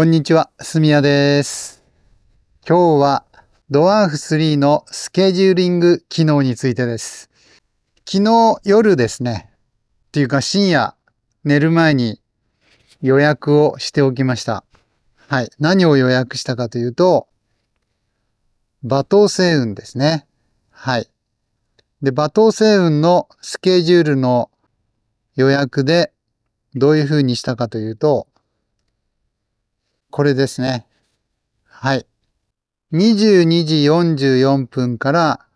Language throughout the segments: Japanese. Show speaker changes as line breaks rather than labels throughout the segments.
こんにちは、すみやです。今日はドワーフ3のスケジューリング機能についてです。昨日夜ですね、っていうか深夜寝る前に予約をしておきました。はい。何を予約したかというと、馬頭星雲ですね。はい。で、馬頭星雲のスケジュールの予約でどういう風にしたかというと、これですね。はい。22時44分から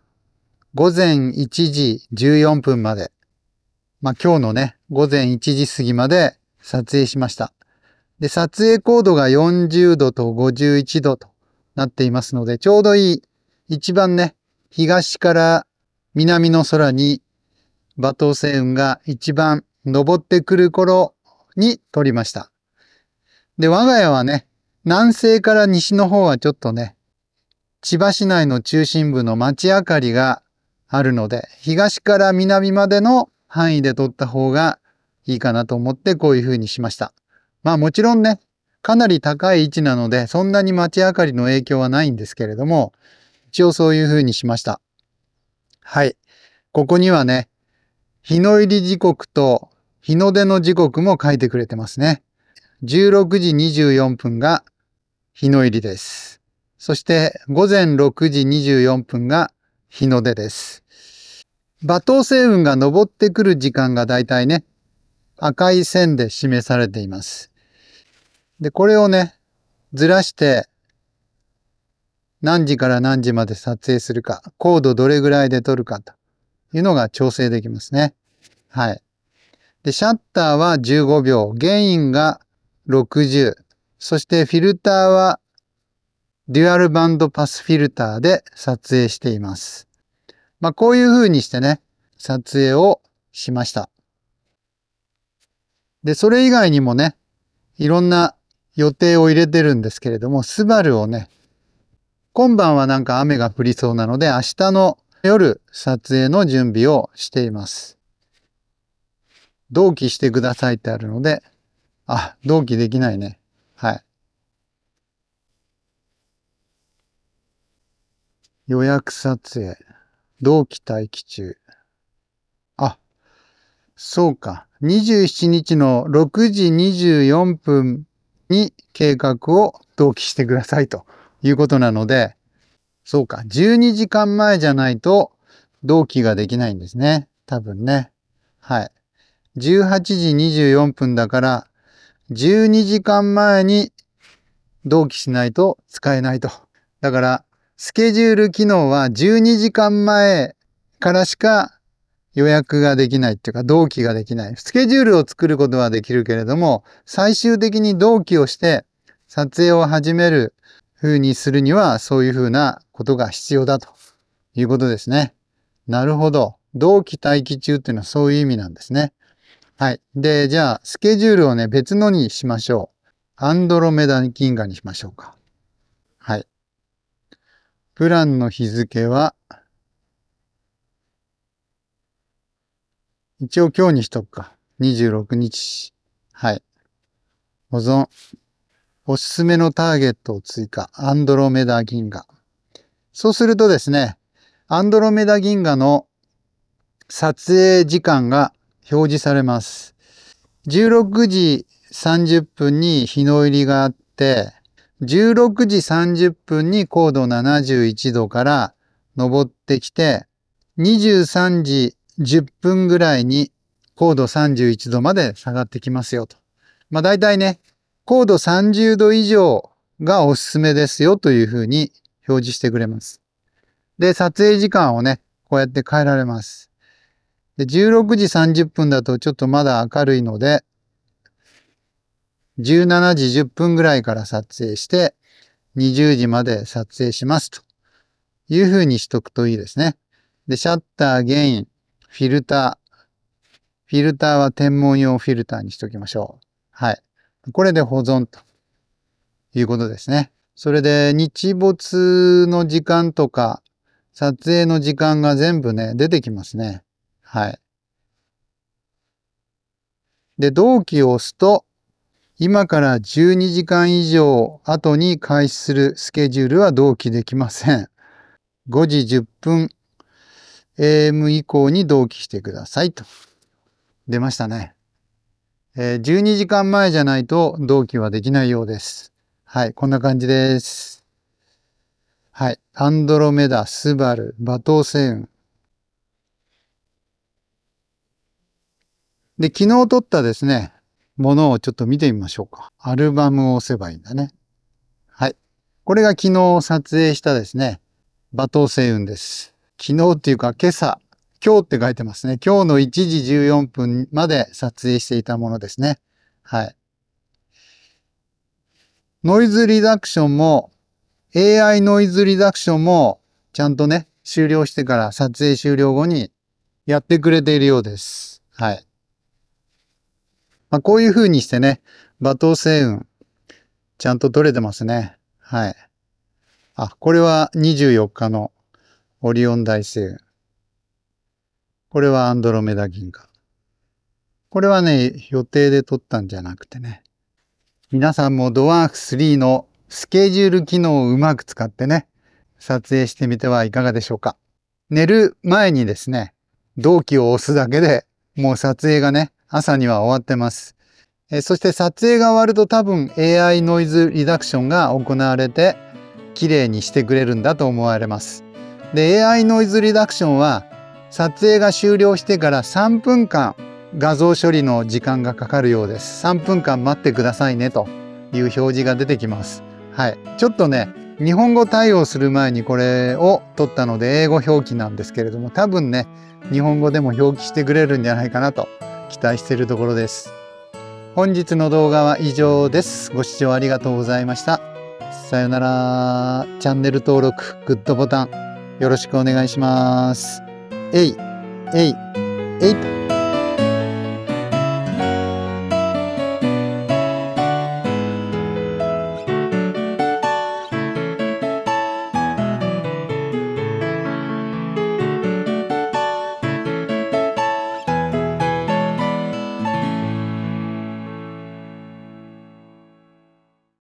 午前1時14分まで。まあ、今日のね、午前1時過ぎまで撮影しました。で、撮影高度が40度と51度となっていますので、ちょうどいい、一番ね、東から南の空に馬頭星雲が一番登ってくる頃に撮りました。で、我が家はね、南西から西の方はちょっとね、千葉市内の中心部の町明かりがあるので、東から南までの範囲で撮った方がいいかなと思ってこういう風にしました。まあもちろんね、かなり高い位置なので、そんなに街明かりの影響はないんですけれども、一応そういう風にしました。はい。ここにはね、日の入り時刻と日の出の時刻も書いてくれてますね。16時24分が日の入りです。そして午前6時24分が日の出です。馬頭星雲が昇ってくる時間がだいたいね、赤い線で示されています。で、これをね、ずらして何時から何時まで撮影するか、高度どれぐらいで撮るかというのが調整できますね。はい。で、シャッターは15秒、ゲインが60、そしてフィルターはデュアルバンドパスフィルターで撮影しています。まあこういう風にしてね、撮影をしました。で、それ以外にもね、いろんな予定を入れてるんですけれども、スバルをね、今晩はなんか雨が降りそうなので、明日の夜撮影の準備をしています。同期してくださいってあるので、あ、同期できないね。はい。予約撮影。同期待機中。あ、そうか。27日の6時24分に計画を同期してくださいということなので、そうか。12時間前じゃないと同期ができないんですね。多分ね。はい。18時24分だから、12時間前に同期しないと使えないと。だから、スケジュール機能は12時間前からしか予約ができないっていうか、同期ができない。スケジュールを作ることはできるけれども、最終的に同期をして撮影を始める風にするには、そういう風なことが必要だということですね。なるほど。同期待機中っていうのはそういう意味なんですね。はい。で、じゃあ、スケジュールをね、別のにしましょう。アンドロメダ銀河にしましょうか。はい。プランの日付は、一応今日にしとくか。26日。はい。保存。おすすめのターゲットを追加。アンドロメダ銀河。そうするとですね、アンドロメダ銀河の撮影時間が表示されます。16時30分に日の入りがあって、16時30分に高度71度から登ってきて、23時10分ぐらいに高度31度まで下がってきますよと。まあ大体ね、高度30度以上がおすすめですよというふうに表示してくれます。で、撮影時間をね、こうやって変えられます。で、16時30分だとちょっとまだ明るいので、17時10分ぐらいから撮影して、20時まで撮影しますという風にしとくといいですね。で、シャッター、ゲイン、フィルター。フィルターは天文用フィルターにしときましょう。はい。これで保存ということですね。それで日没の時間とか撮影の時間が全部ね、出てきますね。はい。で、同期を押すと、今から12時間以上後に開始するスケジュールは同期できません。5時10分 AM 以降に同期してくださいと。出ましたね。えー、12時間前じゃないと同期はできないようです。はい、こんな感じです。はい、アンドロメダ、スバル、馬セウン、で、昨日撮ったですね、ものをちょっと見てみましょうか。アルバムを押せばいいんだね。はい。これが昨日撮影したですね、馬頭星雲です。昨日っていうか今朝、今日って書いてますね。今日の1時14分まで撮影していたものですね。はい。ノイズリダクションも、AI ノイズリダクションも、ちゃんとね、終了してから撮影終了後にやってくれているようです。はい。まあ、こういう風にしてね、馬頭星雲、ちゃんと取れてますね。はい。あ、これは24日のオリオン大星雲。これはアンドロメダ銀河。これはね、予定で撮ったんじゃなくてね。皆さんもドワーフ3のスケジュール機能をうまく使ってね、撮影してみてはいかがでしょうか。寝る前にですね、同期を押すだけでもう撮影がね、朝には終わってます。えそして撮影が終わると多分 AI ノイズリダクションが行われて綺麗にしてくれるんだと思われます。で AI ノイズリダクションは撮影が終了してから3分間画像処理の時間がかかるようです。3分間待ってくださいねという表示が出てきます。はい。ちょっとね、日本語対応する前にこれを取ったので英語表記なんですけれども、多分ね、日本語でも表記してくれるんじゃないかなと期待しているところです本日の動画は以上ですご視聴ありがとうございましたさよならチャンネル登録グッドボタンよろしくお願いしますえいえいえい